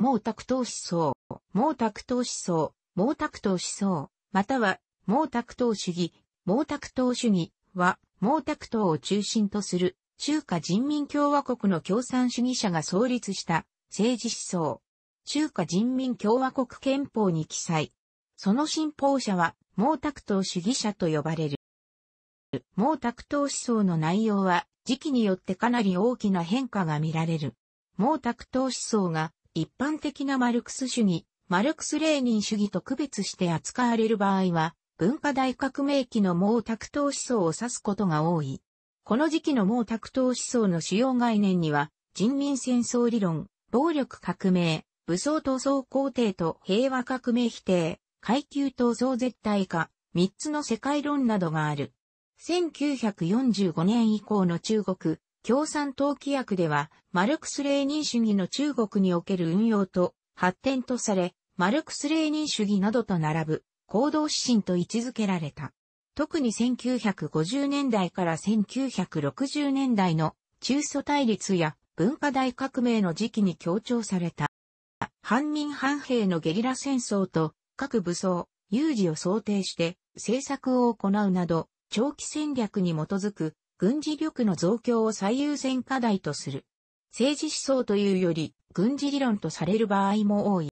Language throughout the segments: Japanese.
毛沢東思想、毛沢東思想、毛沢東思想、または毛沢東主義、毛沢東主義は毛沢東を中心とする中華人民共和国の共産主義者が創立した政治思想。中華人民共和国憲法に記載。その信奉者は毛沢東主義者と呼ばれる。毛沢東思想の内容は時期によってかなり大きな変化が見られる。毛沢東思想が一般的なマルクス主義、マルクス・レーニン主義と区別して扱われる場合は、文化大革命期の毛沢東思想を指すことが多い。この時期の毛沢東思想の主要概念には、人民戦争理論、暴力革命、武装闘争工程と平和革命否定、階級闘争絶対化、三つの世界論などがある。1945年以降の中国、共産党規約では、マルクス・レーニン主義の中国における運用と発展とされ、マルクス・レーニン主義などと並ぶ行動指針と位置づけられた。特に1950年代から1960年代の中蘇対立や文化大革命の時期に強調された。反民反兵のゲリラ戦争と各武装、有事を想定して政策を行うなど長期戦略に基づく軍事力の増強を最優先課題とする。政治思想というより、軍事理論とされる場合も多い。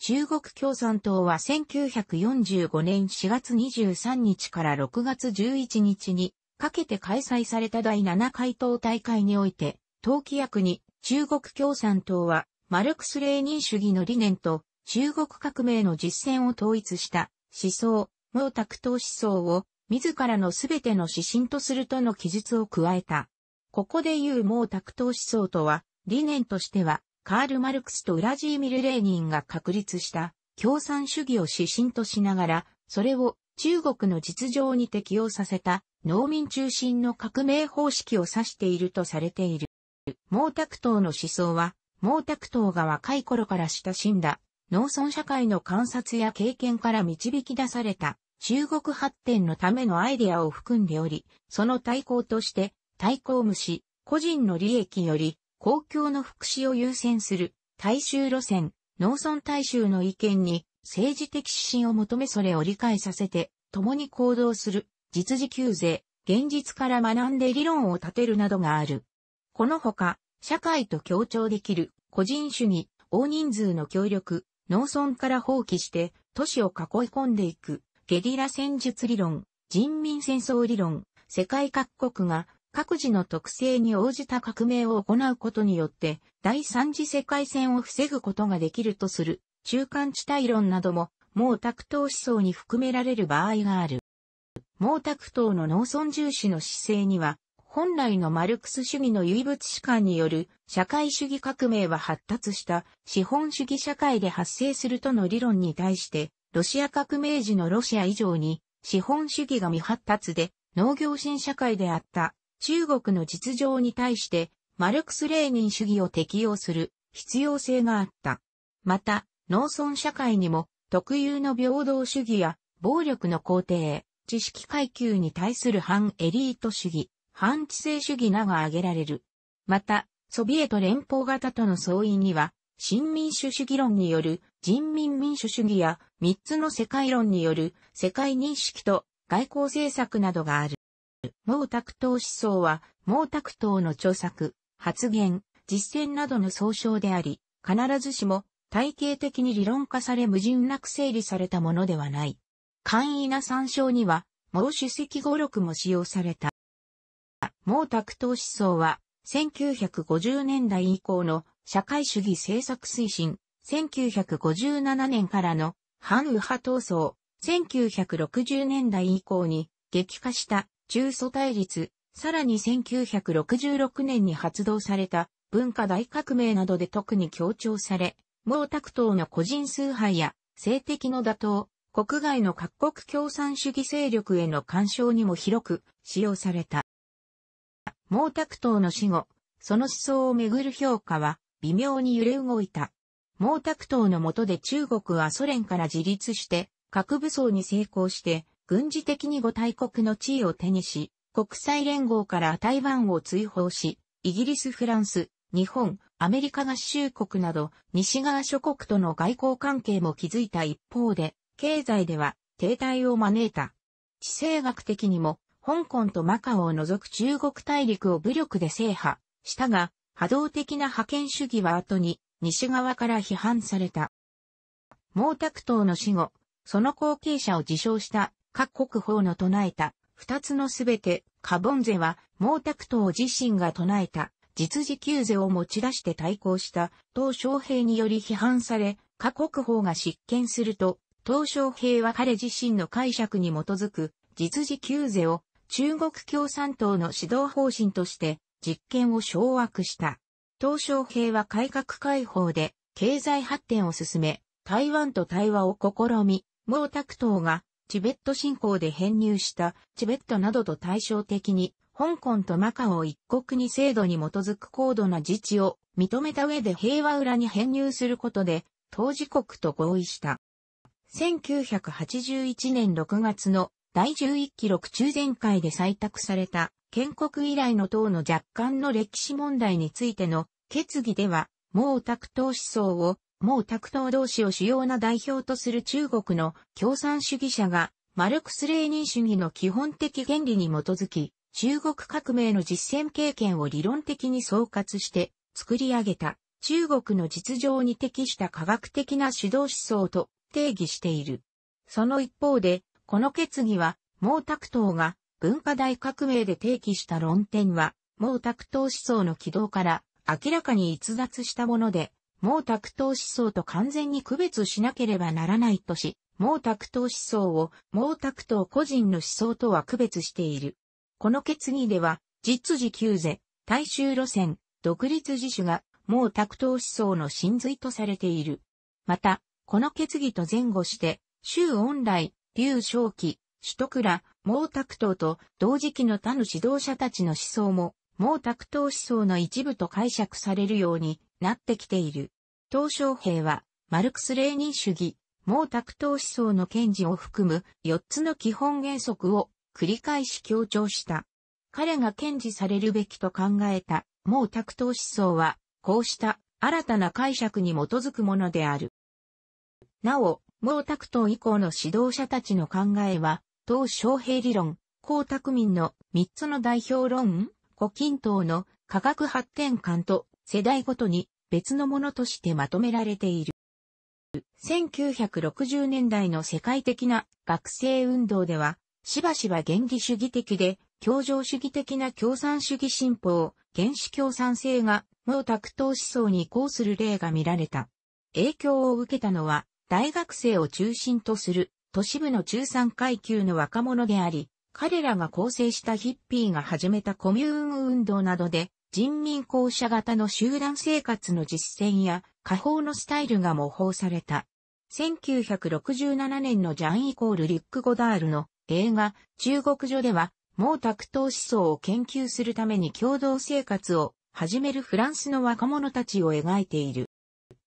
中国共産党は1945年4月23日から6月11日にかけて開催された第7回党大会において、党規約に中国共産党はマルクス・レーニン主義の理念と中国革命の実践を統一した思想、毛沢東思想を自らのすべての指針とするとの記述を加えた。ここで言う毛沢東思想とは、理念としては、カール・マルクスとウラジーミル・レーニンが確立した共産主義を指針としながら、それを中国の実情に適用させた農民中心の革命方式を指しているとされている。毛沢東の思想は、毛沢東が若い頃から親しんだ農村社会の観察や経験から導き出された中国発展のためのアイデアを含んでおり、その対抗として、対抗無視、個人の利益より公共の福祉を優先する大衆路線、農村大衆の意見に政治的指針を求めそれを理解させて、共に行動する、実時給税、現実から学んで理論を立てるなどがある。このほか、社会と協調できる、個人主義、大人数の協力、農村から放棄して、都市を囲い込んでいく、ゲリラ戦術理論、人民戦争理論、世界各国が各自の特性に応じた革命を行うことによって第三次世界戦を防ぐことができるとする中間地帯論なども毛沢東思想に含められる場合がある。毛沢東の農村重視の姿勢には本来のマルクス主義の唯物史観による社会主義革命は発達した資本主義社会で発生するとの理論に対してロシア革命時のロシア以上に資本主義が未発達で農業新社会であった中国の実情に対してマルクス・レーニン主義を適用する必要性があった。また、農村社会にも特有の平等主義や暴力の肯定、知識階級に対する反エリート主義、反知性主義なが挙げられる。また、ソビエト連邦型との相違には、新民主主義論による人民民主主義や三つの世界論による世界認識と外交政策などがある。毛沢東思想は毛沢東の著作、発言、実践などの総称であり、必ずしも体系的に理論化され矛盾なく整理されたものではない。簡易な参照には、毛主席語録も使用された。毛沢東思想は、1950年代以降の社会主義政策推進、1957年からの反右派闘争、1960年代以降に激化した中祖対立、さらに1966年に発動された文化大革命などで特に強調され、毛沢東の個人崇拝や政敵の打倒、国外の各国共産主義勢力への干渉にも広く使用された。毛沢東の死後、その思想をめぐる評価は微妙に揺れ動いた。毛沢東の下で中国はソ連から自立して、核武装に成功して、軍事的に五大国の地位を手にし、国際連合から台湾を追放し、イギリス、フランス、日本、アメリカ合衆国など西側諸国との外交関係も築いた一方で、経済では停滞を招いた。地政学的にも、香港とマカオを除く中国大陸を武力で制覇したが、波動的な覇権主義は後に西側から批判された。毛沢東の死後、その後継者を自称した各国法の唱えた二つのすべて、カボンゼは毛沢東自身が唱えた実時給税を持ち出して対抗した鄧小平により批判され、各国法が執権すると、鄧小平は彼自身の解釈に基づく実時給税を中国共産党の指導方針として実権を掌握した。鄧小平は改革開放で経済発展を進め、台湾と対話を試み、毛沢東がチベット侵攻で編入したチベットなどと対照的に、香港とマカオ一国に制度に基づく高度な自治を認めた上で平和裏に編入することで、当事国と合意した。1981年6月の第11期6中全会で採択された建国以来の党の若干の歴史問題についての決議では、毛沢東思想を、毛沢東同士を主要な代表とする中国の共産主義者が、マルクス・レーニン主義の基本的原理に基づき、中国革命の実践経験を理論的に総括して作り上げた中国の実情に適した科学的な指導思想と定義している。その一方で、この決議は毛沢東が文化大革命で提起した論点は毛沢東思想の軌道から明らかに逸脱したもので、毛沢東思想と完全に区別しなければならないとし、毛沢東思想を毛沢東個人の思想とは区別している。この決議では、実時急ぜ、大衆路線、独立自主が毛沢東思想の真髄とされている。また、この決議と前後して、周恩来、劉少奇、首都倉、毛沢東と同時期の他の指導者たちの思想も毛沢東思想の一部と解釈されるようになってきている。鄧小平は、マルクス・レーニン主義、毛沢東思想の堅持を含む4つの基本原則を繰り返し強調した。彼が堅持されるべきと考えた毛沢東思想は、こうした新たな解釈に基づくものである。なお、毛沢東以降の指導者たちの考えは、鄧小平理論、江沢民の3つの代表論胡錦涛の科学発展観と世代ごとに別のものとしてまとめられている。1960年代の世界的な学生運動では、しばしば原理主義的で、協情主義的な共産主義進歩、原始共産性が、毛沢東思想に行する例が見られた。影響を受けたのは、大学生を中心とする、都市部の中産階級の若者であり、彼らが構成したヒッピーが始めたコミューン運動などで、人民公社型の集団生活の実践や、下方のスタイルが模倣された。1967年のジャン・イコール・リック・ゴダールの映画、中国所では、毛沢東思想を研究するために共同生活を始めるフランスの若者たちを描いている。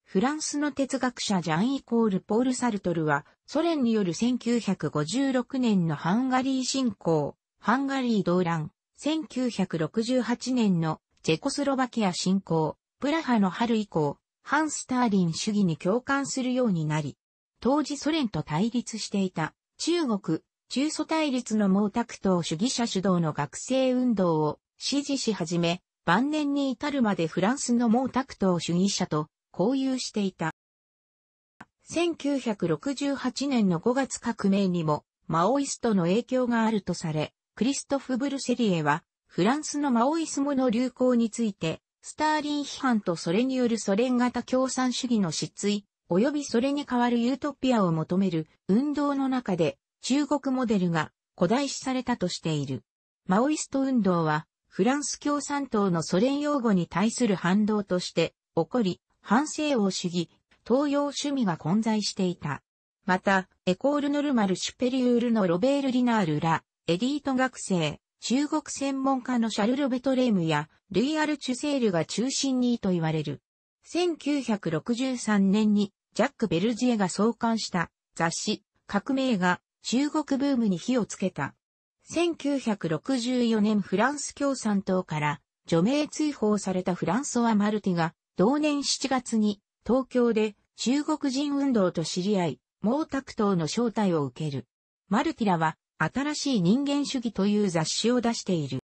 フランスの哲学者ジャン・イコール・ポール・サルトルは、ソ連による1956年のハンガリー侵攻、ハンガリー動乱、1968年のチェコスロバキア侵攻、プラハの春以降、反スターリン主義に共感するようになり、当時ソ連と対立していた中国、中ソ対立の毛沢東主義者主導の学生運動を支持し始め、晩年に至るまでフランスの毛沢東主義者と交友していた。1968年の5月革命にも、マオイストの影響があるとされ、クリストフ・ブルセリエは、フランスのマオイスモの流行について、スターリン批判とそれによるソ連型共産主義の失墜、及びそれに代わるユートピアを求める運動の中で、中国モデルが古代視されたとしている。マオイスト運動は、フランス共産党のソ連擁護に対する反動として起こり、反西欧主義、東洋趣味が混在していた。また、エコールノルマルシュペリュールのロベール・リナールら、エリート学生、中国専門家のシャルル・ベトレームや、ルイ・アル・チュセールが中心にと言われる。1963年に、ジャック・ベルジエが創刊した雑誌、革命が中国ブームに火をつけた。1964年フランス共産党から除名追放されたフランソワ・マルティが同年7月に東京で中国人運動と知り合い、毛沢東の招待を受ける。マルティラは新しい人間主義という雑誌を出している。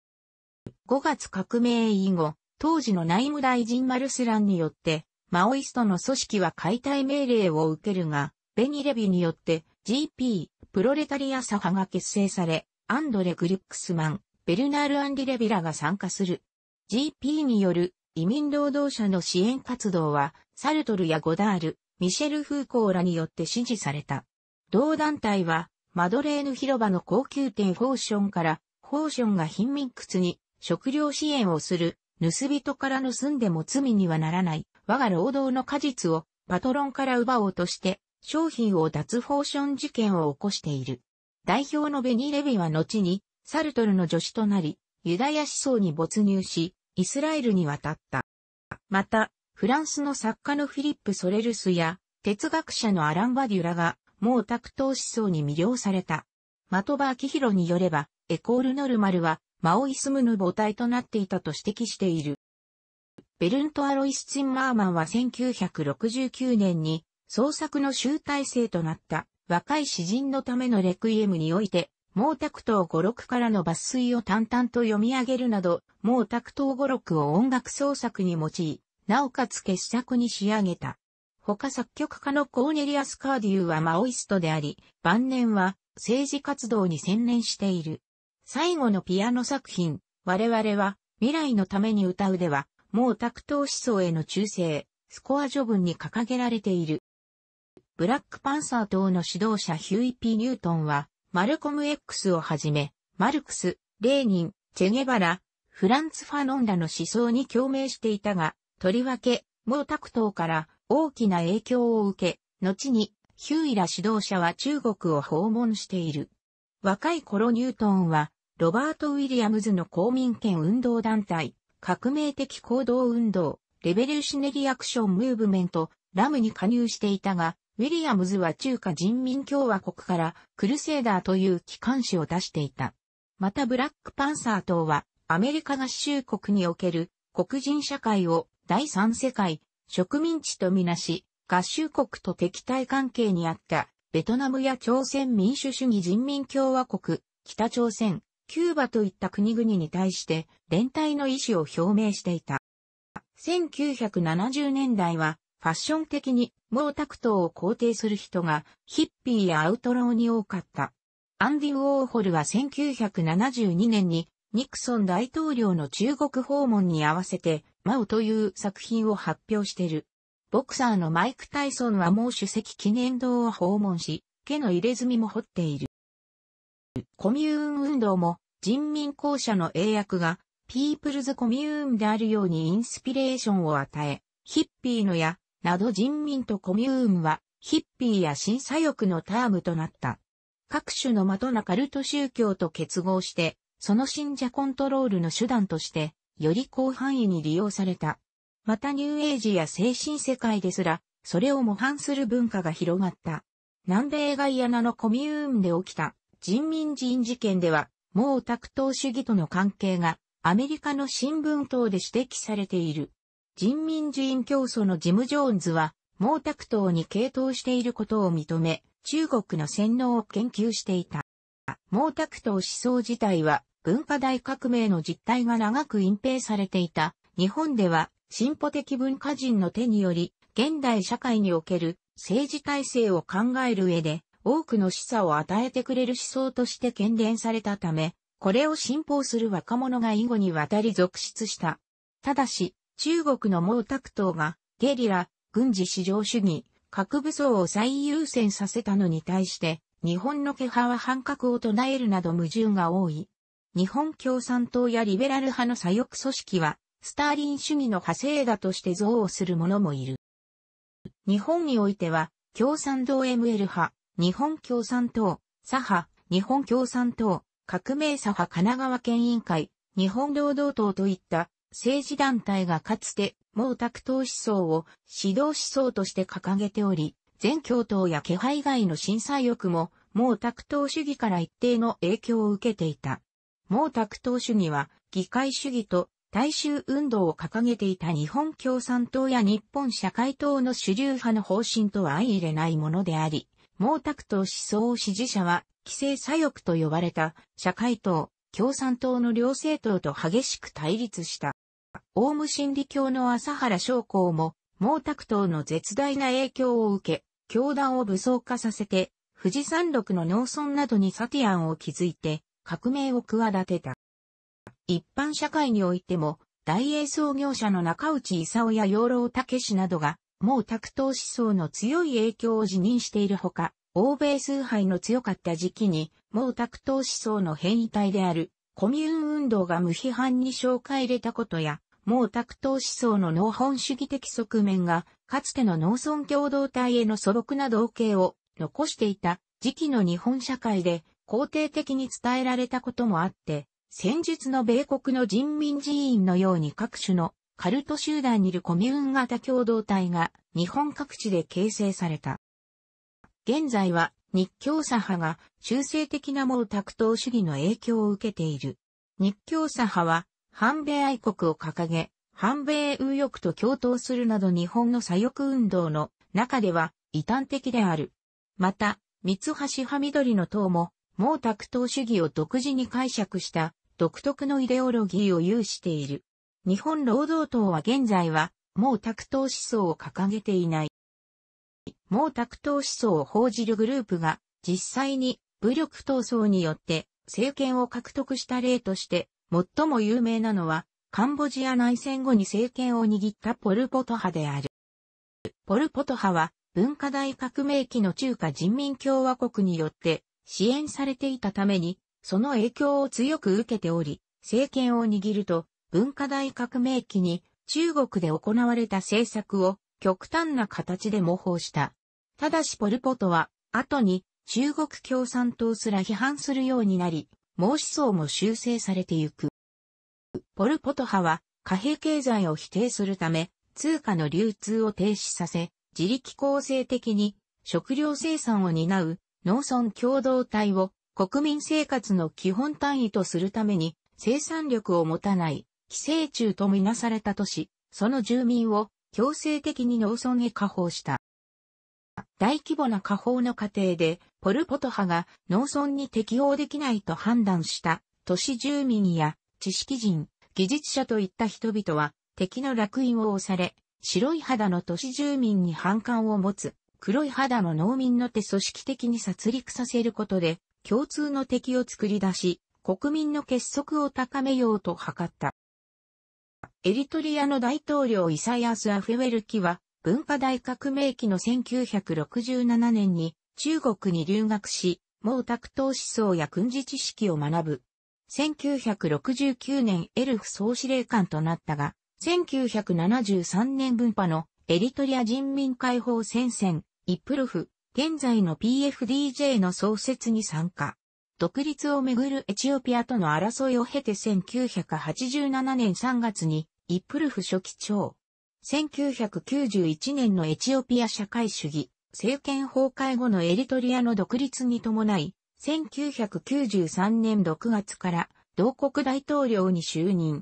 5月革命以後、当時の内務大臣マルスランによって、マオイストの組織は解体命令を受けるが、ベニレビによって GP、プロレタリア左派が結成され、アンドレ・グリックスマン、ベルナール・アンディ・レビラが参加する。GP による移民労働者の支援活動は、サルトルやゴダール、ミシェル・フーコーラによって支持された。同団体は、マドレーヌ広場の高級店フォーションから、フォーションが貧民屈に食料支援をする、盗人から盗んでも罪にはならない、我が労働の果実をパトロンから奪おうとして、商品を脱フォーション事件を起こしている。代表のベニ・レビは後に、サルトルの助手となり、ユダヤ思想に没入し、イスラエルに渡った。また、フランスの作家のフィリップ・ソレルスや、哲学者のアラン・バデュラが、もう卓闘思想に魅了された。的場明宏によれば、エコール・ノルマルは、マオイスムの母体となっていたと指摘している。ベルント・アロイス・チンマーマンは1969年に、創作の集大成となった、若い詩人のためのレクイエムにおいて、毛沢東五六からの抜粋を淡々と読み上げるなど、毛沢東五六を音楽創作に用い、なおかつ傑作に仕上げた。他作曲家のコーネリアス・カーディウはマオイストであり、晩年は政治活動に専念している。最後のピアノ作品、我々は未来のために歌うでは、毛沢東思想への忠誠、スコア序文に掲げられている。ブラックパンサー等の指導者ヒューイ・ピー・ニュートンは、マルコム X をはじめ、マルクス、レーニン、チェゲバラ、フランツ・ファノンらの思想に共鳴していたが、とりわけ、毛沢東から大きな影響を受け、後にヒューイら指導者は中国を訪問している。若い頃ニュートンは、ロバート・ウィリアムズの公民権運動団体、革命的行動運動、レベルシネリアクション・ムーブメント、ラムに加入していたが、ウィリアムズは中華人民共和国からクルセーダーという機関誌を出していた。またブラックパンサー等はアメリカ合衆国における黒人社会を第三世界植民地とみなし、合衆国と敵対関係にあったベトナムや朝鮮民主主義人民共和国、北朝鮮、キューバといった国々に対して連帯の意思を表明していた。1970年代はファッション的に毛沢東を肯定する人がヒッピーやアウトローに多かった。アンディ・ウォーホルは1972年にニクソン大統領の中国訪問に合わせてマオという作品を発表してる。ボクサーのマイク・タイソンはもう主席記念堂を訪問し、毛の入れ墨も彫っている。コミューン運動も人民公社の英訳がピープルズコミューンであるようにインスピレーションを与え、ヒッピーのやなど人民とコミューンは、ヒッピーや審査欲のタームとなった。各種の的なカルト宗教と結合して、その信者コントロールの手段として、より広範囲に利用された。またニューエイジや精神世界ですら、それを模範する文化が広がった。南米ガイアナのコミューンで起きた人民人事件では、もう卓主義との関係がアメリカの新聞等で指摘されている。人民寺院教祖のジム・ジョーンズは、毛沢東に傾倒していることを認め、中国の洗脳を研究していた。毛沢東思想自体は、文化大革命の実態が長く隠蔽されていた。日本では、進歩的文化人の手により、現代社会における政治体制を考える上で、多くの示唆を与えてくれる思想として喧伝されたため、これを信奉する若者が以後にわたり続出した。ただし、中国の毛沢東がゲリラ、軍事至上主義、核武装を最優先させたのに対して、日本の気派は反核を唱えるなど矛盾が多い。日本共産党やリベラル派の左翼組織は、スターリン主義の派生だとして憎悪する者もいる。日本においては、共産党 ML 派、日本共産党、左派、日本共産党、革命左派神奈川県委員会、日本労働党といった政治団体がかつて毛沢東思想を指導思想として掲げており、全教頭や気配外の審査欲も毛沢東主義から一定の影響を受けていた。毛沢東主義は議会主義と大衆運動を掲げていた日本共産党や日本社会党の主流派の方針とは相入れないものであり、毛沢東思想支持者は、規制左翼と呼ばれた社会党、共産党の両政党と激しく対立した。オウム真理教の朝原昌光も、毛沢東の絶大な影響を受け、教団を武装化させて、富士山麓の農村などにサティアンを築いて、革命を企てた。一般社会においても、大英創業者の中内勲や養老武氏などが、毛沢東思想の強い影響を辞任しているほか、欧米崇拝の強かった時期に、毛沢東思想の変異体である、コミューン運動が無批判に紹介入れたことや、毛沢東思想の農本主義的側面が、かつての農村共同体への素朴な同型を残していた時期の日本社会で肯定的に伝えられたこともあって、先日の米国の人民寺院のように各種のカルト集団にいるコミューン型共同体が日本各地で形成された。現在は日教左派が中性的な毛沢東主義の影響を受けている。日教左派は、反米愛国を掲げ、反米右翼と共闘するなど日本の左翼運動の中では異端的である。また、三橋派緑の党も、毛沢東主義を独自に解釈した独特のイデオロギーを有している。日本労働党は現在は、毛沢東思想を掲げていない。毛沢東思想を報じるグループが、実際に武力闘争によって政権を獲得した例として、最も有名なのは、カンボジア内戦後に政権を握ったポルポト派である。ポルポト派は、文化大革命期の中華人民共和国によって支援されていたために、その影響を強く受けており、政権を握ると、文化大革命期に中国で行われた政策を極端な形で模倣した。ただしポルポトは、後に中国共産党すら批判するようになり、毛思想も修正されてゆく。ポルポト派は貨幣経済を否定するため、通貨の流通を停止させ、自力構成的に食料生産を担う農村共同体を国民生活の基本単位とするために生産力を持たない寄生虫とみなされたとし、その住民を強制的に農村へ加法した。大規模な下方の過程で、ポルポト派が農村に適応できないと判断した都市住民や知識人、技術者といった人々は敵の落印を押され、白い肌の都市住民に反感を持つ、黒い肌の農民の手組織的に殺戮させることで、共通の敵を作り出し、国民の結束を高めようと図った。エリトリアの大統領イサイアス・アフェウェルキは、文化大革命期の1967年に中国に留学し、毛沢東思想や軍事知識を学ぶ。1969年エルフ総司令官となったが、1973年分派のエリトリア人民解放戦線、イプルフ、現在の PFDJ の創設に参加。独立をめぐるエチオピアとの争いを経て1987年3月にイプルフ書記長、1991年のエチオピア社会主義、政権崩壊後のエリトリアの独立に伴い、1993年6月から同国大統領に就任。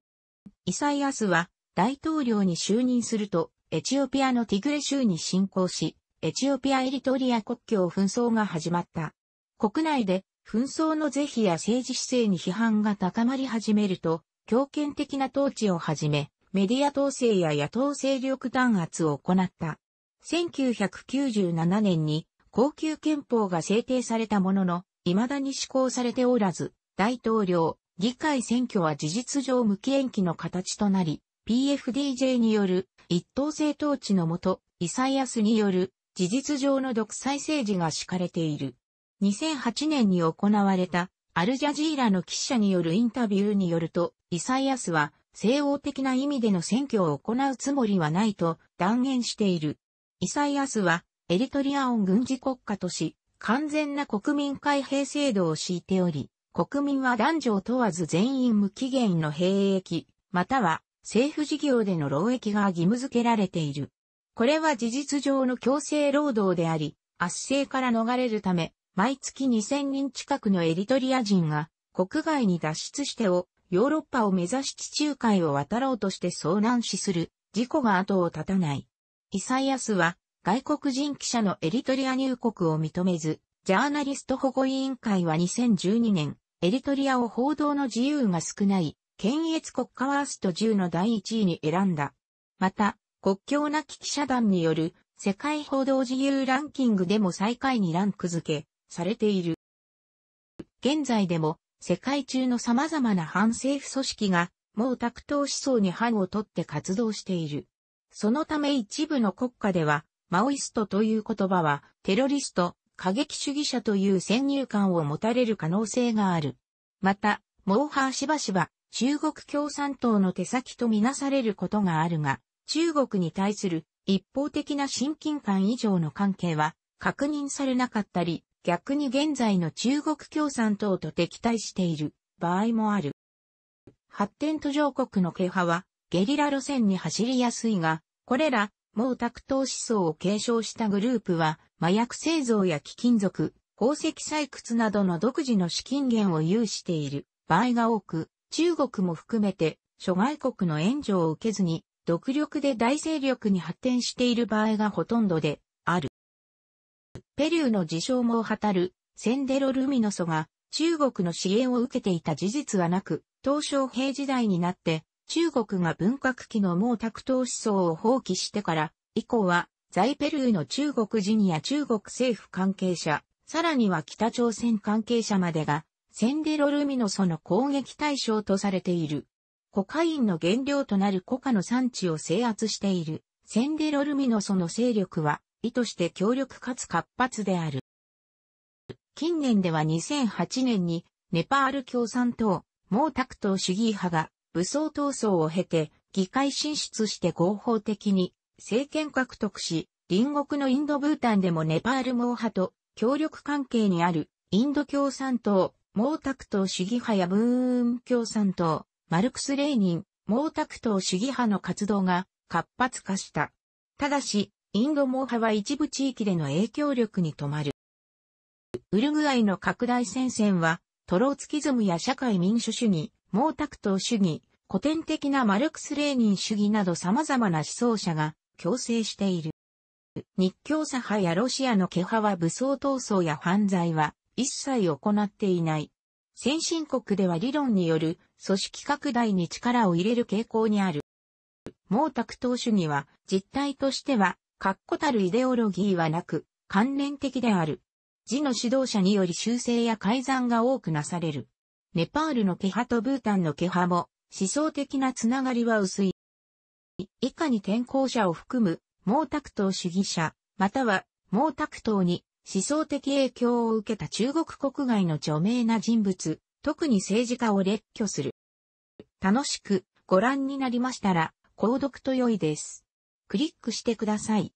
イサイアスは大統領に就任すると、エチオピアのティグレ州に侵攻し、エチオピア・エリトリア国境紛争が始まった。国内で紛争の是非や政治姿勢に批判が高まり始めると、強権的な統治をはじめ、メディア統制や野党勢力弾圧を行った。1997年に高級憲法が制定されたものの、未だに施行されておらず、大統領、議会選挙は事実上無期延期の形となり、PFDJ による一党制統治のもと、イサイアスによる事実上の独裁政治が敷かれている。2008年に行われたアルジャジーラの記者によるインタビューによると、イサイアスは西欧的な意味での選挙を行うつもりはないと断言している。イサイアスは、エリトリアを軍事国家とし、完全な国民開閉制度を敷いており、国民は男女を問わず全員無期限の兵役、または政府事業での労役が義務付けられている。これは事実上の強制労働であり、圧政から逃れるため、毎月2000人近くのエリトリア人が国外に脱出してをヨーロッパを目指し地中海を渡ろうとして遭難死する事故が後を絶たない。イサイアスは外国人記者のエリトリア入国を認めず、ジャーナリスト保護委員会は2012年、エリトリアを報道の自由が少ない、検閲国家ワースト10の第1位に選んだ。また、国境なき記者団による世界報道自由ランキングでも最下位にランク付け、されている。現在でも世界中の様々な反政府組織が、毛沢東思想に反を取って活動している。そのため一部の国家では、マオイストという言葉は、テロリスト、過激主義者という先入観を持たれる可能性がある。また、毛派しばしば、中国共産党の手先とみなされることがあるが、中国に対する一方的な親近感以上の関係は確認されなかったり、逆に現在の中国共産党と敵対している場合もある。発展途上国の気派はゲリラ路線に走りやすいが、これら毛沢東思想を継承したグループは麻薬製造や貴金属、宝石採掘などの独自の資金源を有している場合が多く、中国も含めて諸外国の援助を受けずに独力で大勢力に発展している場合がほとんどで、ペルーの自称も語る、センデロ・ルミノソが、中国の支援を受けていた事実はなく、東小平時代になって、中国が文革期の毛沢東思想を放棄してから、以降は、在ペルーの中国人や中国政府関係者、さらには北朝鮮関係者までが、センデロルミノソの攻撃対象とされている。コカインの原料となるコカの産地を制圧している、センデロルミノソの勢力は、意図して強力かつ活発である。近年では2008年にネパール共産党、毛沢東主義派が武装闘争を経て議会進出して合法的に政権獲得し、隣国のインドブータンでもネパール毛派と協力関係にあるインド共産党、毛沢東主義派やブーン共産党、マルクス・レーニン、毛沢東主義派の活動が活発化した。ただし、インドモー派は一部地域での影響力に止まる。ウルグアイの拡大戦線は、トローツキズムや社会民主主義、毛沢東主義、古典的なマルクス・レーニン主義など様々な思想者が共生している。日教左派やロシアの毛派は武装闘争や犯罪は一切行っていない。先進国では理論による組織拡大に力を入れる傾向にある。毛沢東主義は実態としては確固たるイデオロギーはなく、関連的である。字の指導者により修正や改ざんが多くなされる。ネパールのケハとブータンのケハも、思想的なつながりは薄い。以下に転校者を含む、毛沢東主義者、または毛沢東に思想的影響を受けた中国国外の著名な人物、特に政治家を列挙する。楽しくご覧になりましたら、購読と良いです。クリックしてください。